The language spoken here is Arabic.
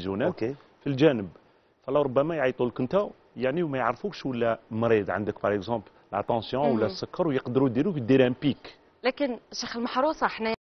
التلفزيونات أوكي. في الجانب فلربما يعيطوا لك انت يعني وما يعرفوكش ولا مريض عندك باغ اكزومبل لاتونسيون ولا السكر ويقدروا يديروك دير ان بيك لكن شيخ المحروسه حنايا